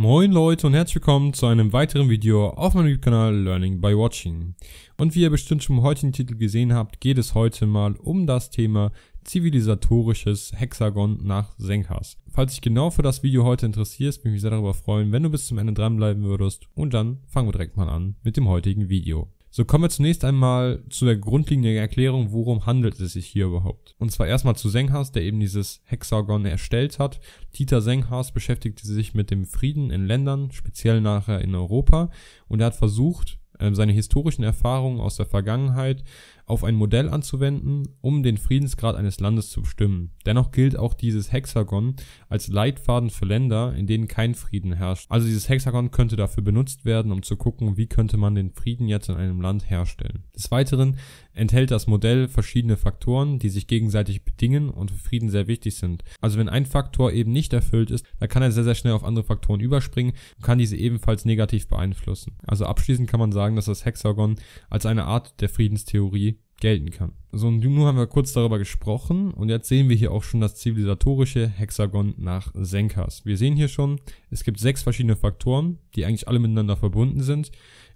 Moin Leute und herzlich willkommen zu einem weiteren Video auf meinem YouTube-Kanal Learning by Watching. Und wie ihr bestimmt schon im heutigen Titel gesehen habt, geht es heute mal um das Thema zivilisatorisches Hexagon nach Senkas. Falls dich genau für das Video heute interessierst, würde ich mich sehr darüber freuen, wenn du bis zum Ende dranbleiben würdest. Und dann fangen wir direkt mal an mit dem heutigen Video. So kommen wir zunächst einmal zu der grundlegenden Erklärung, worum handelt es sich hier überhaupt. Und zwar erstmal zu Senghas, der eben dieses Hexagon erstellt hat. Tita Senghas beschäftigte sich mit dem Frieden in Ländern, speziell nachher in Europa, und er hat versucht, ähm, seine historischen Erfahrungen aus der Vergangenheit auf ein Modell anzuwenden, um den Friedensgrad eines Landes zu bestimmen. Dennoch gilt auch dieses Hexagon als Leitfaden für Länder, in denen kein Frieden herrscht. Also dieses Hexagon könnte dafür benutzt werden, um zu gucken, wie könnte man den Frieden jetzt in einem Land herstellen. Des Weiteren enthält das Modell verschiedene Faktoren, die sich gegenseitig bedingen und für Frieden sehr wichtig sind. Also wenn ein Faktor eben nicht erfüllt ist, dann kann er sehr, sehr schnell auf andere Faktoren überspringen und kann diese ebenfalls negativ beeinflussen. Also abschließend kann man sagen, dass das Hexagon als eine Art der Friedenstheorie gelten kann. So, und nun haben wir kurz darüber gesprochen und jetzt sehen wir hier auch schon das zivilisatorische Hexagon nach Senkas. Wir sehen hier schon, es gibt sechs verschiedene Faktoren, die eigentlich alle miteinander verbunden sind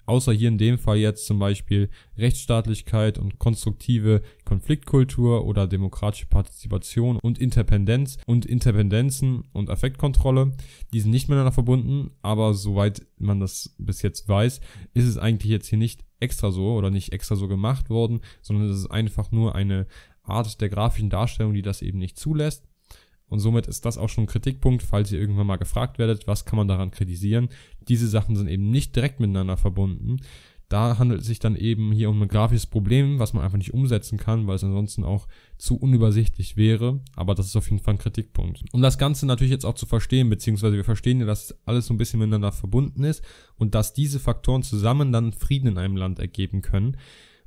außer hier in dem Fall jetzt zum Beispiel Rechtsstaatlichkeit und konstruktive Konfliktkultur oder demokratische Partizipation und Interpendenz und Interpendenzen und Affektkontrolle. Die sind nicht miteinander verbunden, aber soweit man das bis jetzt weiß, ist es eigentlich jetzt hier nicht extra so oder nicht extra so gemacht worden, sondern es ist einfach nur eine Art der grafischen Darstellung, die das eben nicht zulässt. Und somit ist das auch schon ein Kritikpunkt, falls ihr irgendwann mal gefragt werdet, was kann man daran kritisieren. Diese Sachen sind eben nicht direkt miteinander verbunden. Da handelt es sich dann eben hier um ein grafisches Problem, was man einfach nicht umsetzen kann, weil es ansonsten auch zu unübersichtlich wäre. Aber das ist auf jeden Fall ein Kritikpunkt. Um das Ganze natürlich jetzt auch zu verstehen, beziehungsweise wir verstehen ja, dass alles so ein bisschen miteinander verbunden ist und dass diese Faktoren zusammen dann Frieden in einem Land ergeben können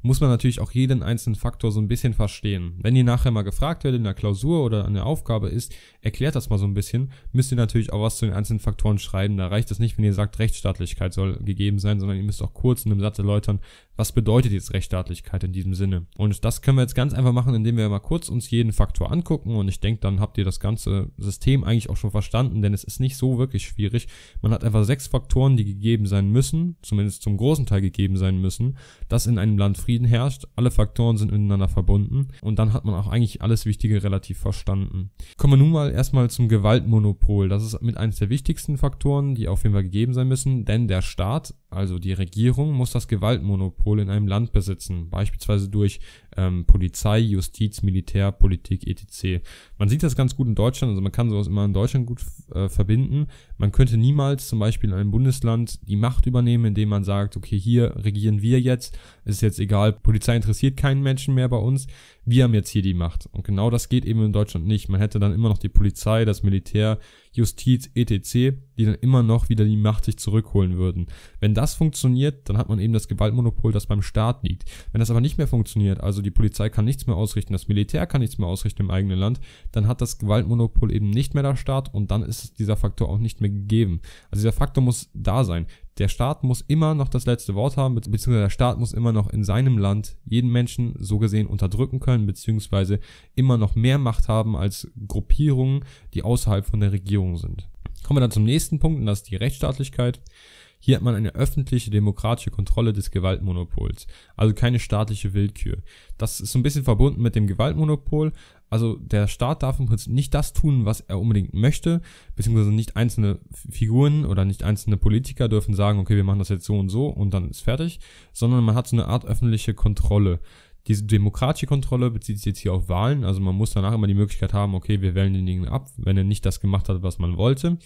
muss man natürlich auch jeden einzelnen Faktor so ein bisschen verstehen. Wenn ihr nachher mal gefragt werdet in der Klausur oder an der Aufgabe ist, erklärt das mal so ein bisschen, müsst ihr natürlich auch was zu den einzelnen Faktoren schreiben. Da reicht es nicht, wenn ihr sagt, Rechtsstaatlichkeit soll gegeben sein, sondern ihr müsst auch kurz in einem Satz erläutern, was bedeutet jetzt Rechtsstaatlichkeit in diesem Sinne. Und das können wir jetzt ganz einfach machen, indem wir mal kurz uns jeden Faktor angucken und ich denke, dann habt ihr das ganze System eigentlich auch schon verstanden, denn es ist nicht so wirklich schwierig. Man hat einfach sechs Faktoren, die gegeben sein müssen, zumindest zum großen Teil gegeben sein müssen, dass in einem Land Frieden Frieden herrscht. Alle Faktoren sind miteinander verbunden und dann hat man auch eigentlich alles Wichtige relativ verstanden. Kommen wir nun mal erstmal zum Gewaltmonopol. Das ist mit eines der wichtigsten Faktoren, die auf jeden Fall gegeben sein müssen, denn der Staat, also die Regierung, muss das Gewaltmonopol in einem Land besitzen, beispielsweise durch ähm, Polizei, Justiz, Militär, Politik, etc. Man sieht das ganz gut in Deutschland, also man kann sowas immer in Deutschland gut äh, verbinden. Man könnte niemals zum Beispiel in einem Bundesland die Macht übernehmen, indem man sagt, okay, hier regieren wir jetzt, ist jetzt egal, Polizei interessiert keinen Menschen mehr bei uns, wir haben jetzt hier die Macht. Und genau das geht eben in Deutschland nicht. Man hätte dann immer noch die Polizei, das Militär, Justiz etc., die dann immer noch wieder die Macht sich zurückholen würden. Wenn das funktioniert, dann hat man eben das Gewaltmonopol, das beim Staat liegt. Wenn das aber nicht mehr funktioniert, also die Polizei kann nichts mehr ausrichten, das Militär kann nichts mehr ausrichten im eigenen Land, dann hat das Gewaltmonopol eben nicht mehr der Staat und dann ist dieser Faktor auch nicht mehr gegeben. Also dieser Faktor muss da sein der Staat muss immer noch das letzte Wort haben, beziehungsweise der Staat muss immer noch in seinem Land jeden Menschen so gesehen unterdrücken können, beziehungsweise immer noch mehr Macht haben als Gruppierungen, die außerhalb von der Regierung sind. Kommen wir dann zum nächsten Punkt, und das ist die Rechtsstaatlichkeit. Hier hat man eine öffentliche demokratische Kontrolle des Gewaltmonopols, also keine staatliche Willkür. Das ist so ein bisschen verbunden mit dem Gewaltmonopol. Also der Staat darf im Prinzip nicht das tun, was er unbedingt möchte, beziehungsweise nicht einzelne Figuren oder nicht einzelne Politiker dürfen sagen, okay, wir machen das jetzt so und so und dann ist fertig, sondern man hat so eine Art öffentliche Kontrolle. Diese demokratische Kontrolle bezieht sich jetzt hier auf Wahlen, also man muss danach immer die Möglichkeit haben, okay, wir wählen denjenigen ab, wenn er nicht das gemacht hat, was man wollte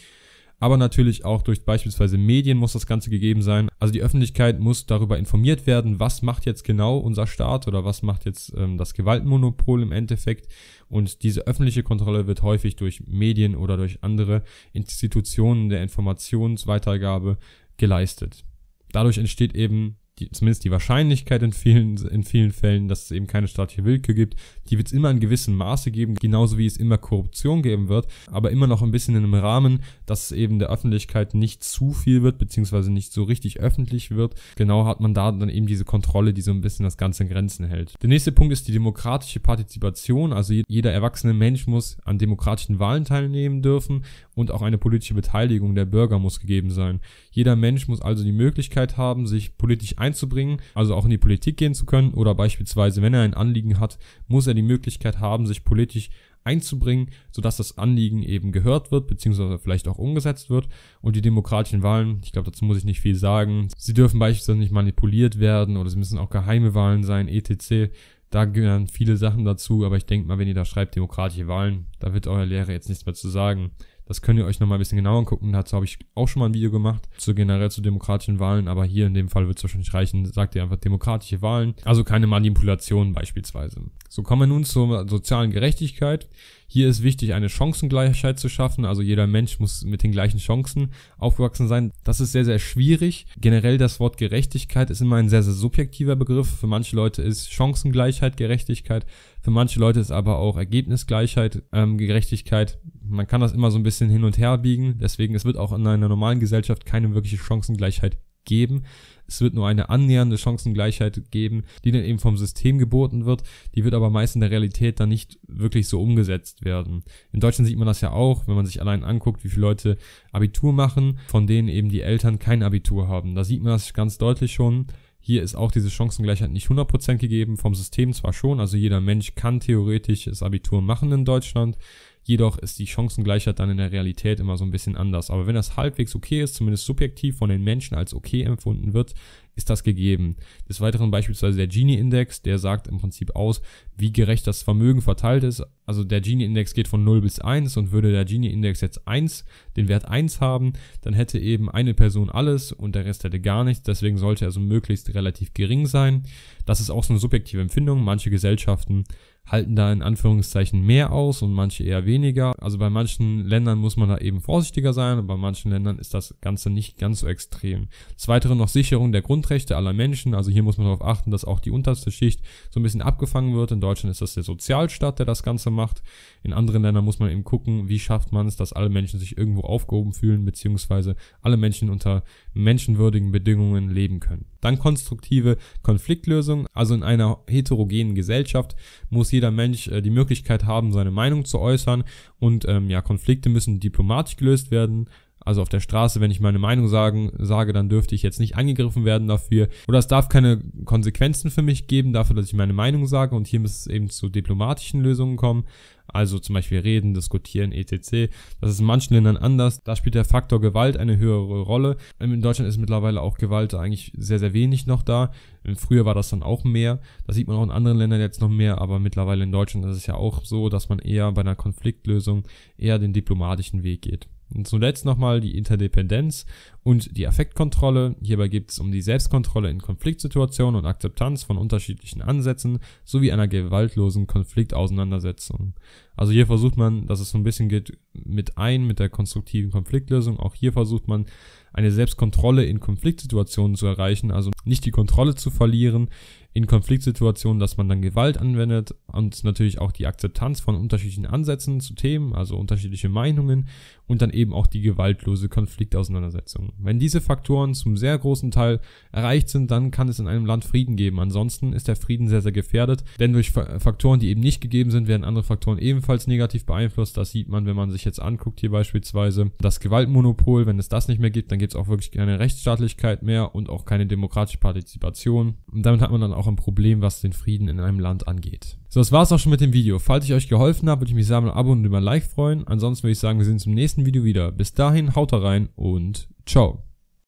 aber natürlich auch durch beispielsweise Medien muss das Ganze gegeben sein. Also die Öffentlichkeit muss darüber informiert werden, was macht jetzt genau unser Staat oder was macht jetzt ähm, das Gewaltmonopol im Endeffekt. Und diese öffentliche Kontrolle wird häufig durch Medien oder durch andere Institutionen der Informationsweitergabe geleistet. Dadurch entsteht eben die, zumindest die Wahrscheinlichkeit in vielen, in vielen Fällen, dass es eben keine staatliche Willkür gibt, die wird es immer in gewissem Maße geben, genauso wie es immer Korruption geben wird, aber immer noch ein bisschen in einem Rahmen, dass es eben der Öffentlichkeit nicht zu viel wird, beziehungsweise nicht so richtig öffentlich wird. Genau hat man da dann eben diese Kontrolle, die so ein bisschen das Ganze in Grenzen hält. Der nächste Punkt ist die demokratische Partizipation, also jeder erwachsene Mensch muss an demokratischen Wahlen teilnehmen dürfen und auch eine politische Beteiligung der Bürger muss gegeben sein. Jeder Mensch muss also die Möglichkeit haben, sich politisch einzubringen einzubringen, also auch in die Politik gehen zu können oder beispielsweise, wenn er ein Anliegen hat, muss er die Möglichkeit haben, sich politisch einzubringen, sodass das Anliegen eben gehört wird, beziehungsweise vielleicht auch umgesetzt wird. Und die demokratischen Wahlen, ich glaube, dazu muss ich nicht viel sagen. Sie dürfen beispielsweise nicht manipuliert werden oder sie müssen auch geheime Wahlen sein, etc. Da gehören viele Sachen dazu, aber ich denke mal, wenn ihr da schreibt, demokratische Wahlen, da wird euer Lehrer jetzt nichts mehr zu sagen. Das könnt ihr euch nochmal ein bisschen genauer angucken. Dazu habe ich auch schon mal ein Video gemacht, zu generell zu demokratischen Wahlen, aber hier in dem Fall wird es wahrscheinlich reichen, sagt ihr einfach demokratische Wahlen, also keine Manipulation beispielsweise. So kommen wir nun zur sozialen Gerechtigkeit. Hier ist wichtig, eine Chancengleichheit zu schaffen. Also jeder Mensch muss mit den gleichen Chancen aufgewachsen sein. Das ist sehr, sehr schwierig. Generell das Wort Gerechtigkeit ist immer ein sehr, sehr subjektiver Begriff. Für manche Leute ist Chancengleichheit Gerechtigkeit. Für manche Leute ist aber auch Ergebnisgleichheit ähm, Gerechtigkeit man kann das immer so ein bisschen hin und her biegen. Deswegen, es wird auch in einer normalen Gesellschaft keine wirkliche Chancengleichheit geben. Es wird nur eine annähernde Chancengleichheit geben, die dann eben vom System geboten wird. Die wird aber meist in der Realität dann nicht wirklich so umgesetzt werden. In Deutschland sieht man das ja auch, wenn man sich allein anguckt, wie viele Leute Abitur machen, von denen eben die Eltern kein Abitur haben. Da sieht man das ganz deutlich schon. Hier ist auch diese Chancengleichheit nicht 100% gegeben, vom System zwar schon, also jeder Mensch kann theoretisch das Abitur machen in Deutschland, Jedoch ist die Chancengleichheit dann in der Realität immer so ein bisschen anders. Aber wenn das halbwegs okay ist, zumindest subjektiv von den Menschen als okay empfunden wird, ist das gegeben. Des Weiteren beispielsweise der Gini-Index, der sagt im Prinzip aus, wie gerecht das Vermögen verteilt ist. Also der Gini-Index geht von 0 bis 1 und würde der Gini-Index jetzt 1, den Wert 1 haben, dann hätte eben eine Person alles und der Rest hätte gar nichts. Deswegen sollte er so also möglichst relativ gering sein. Das ist auch so eine subjektive Empfindung. Manche Gesellschaften halten da in Anführungszeichen mehr aus und manche eher weniger. Also bei manchen Ländern muss man da eben vorsichtiger sein, und bei manchen Ländern ist das Ganze nicht ganz so extrem. Des Weiteren noch Sicherung der Grundrechte Grundrechte aller Menschen. Also hier muss man darauf achten, dass auch die unterste Schicht so ein bisschen abgefangen wird. In Deutschland ist das der Sozialstaat, der das Ganze macht. In anderen Ländern muss man eben gucken, wie schafft man es, dass alle Menschen sich irgendwo aufgehoben fühlen, beziehungsweise alle Menschen unter menschenwürdigen Bedingungen leben können. Dann konstruktive Konfliktlösung. Also in einer heterogenen Gesellschaft muss jeder Mensch äh, die Möglichkeit haben, seine Meinung zu äußern. Und ähm, ja, Konflikte müssen diplomatisch gelöst werden also auf der Straße, wenn ich meine Meinung sagen, sage, dann dürfte ich jetzt nicht angegriffen werden dafür. Oder es darf keine Konsequenzen für mich geben dafür, dass ich meine Meinung sage. Und hier müsste es eben zu diplomatischen Lösungen kommen. Also zum Beispiel reden, diskutieren, etc. Das ist in manchen Ländern anders. Da spielt der Faktor Gewalt eine höhere Rolle. Ähm, in Deutschland ist mittlerweile auch Gewalt eigentlich sehr, sehr wenig noch da. Ähm, früher war das dann auch mehr. Das sieht man auch in anderen Ländern jetzt noch mehr. Aber mittlerweile in Deutschland ist es ja auch so, dass man eher bei einer Konfliktlösung eher den diplomatischen Weg geht. Und zuletzt nochmal die Interdependenz und die Affektkontrolle. Hierbei geht es um die Selbstkontrolle in Konfliktsituationen und Akzeptanz von unterschiedlichen Ansätzen sowie einer gewaltlosen Konfliktauseinandersetzung. Also hier versucht man, dass es so ein bisschen geht mit ein, mit der konstruktiven Konfliktlösung. Auch hier versucht man, eine Selbstkontrolle in Konfliktsituationen zu erreichen, also nicht die Kontrolle zu verlieren in Konfliktsituationen, dass man dann Gewalt anwendet und natürlich auch die Akzeptanz von unterschiedlichen Ansätzen zu Themen, also unterschiedliche Meinungen und dann eben auch die gewaltlose Konfliktauseinandersetzung. Wenn diese Faktoren zum sehr großen Teil erreicht sind, dann kann es in einem Land Frieden geben. Ansonsten ist der Frieden sehr, sehr gefährdet, denn durch Faktoren, die eben nicht gegeben sind, werden andere Faktoren ebenfalls negativ beeinflusst. Das sieht man, wenn man sich jetzt anguckt, hier beispielsweise das Gewaltmonopol, wenn es das nicht mehr gibt, dann gibt es auch wirklich keine Rechtsstaatlichkeit mehr und auch keine demokratische Partizipation. Und damit hat man dann auch auch ein Problem, was den Frieden in einem Land angeht. So, das war's auch schon mit dem Video. Falls ich euch geholfen habe, würde ich mich sehr über ein Abo und über ein Like freuen. Ansonsten würde ich sagen, wir sehen uns im nächsten Video wieder. Bis dahin, haut rein und ciao.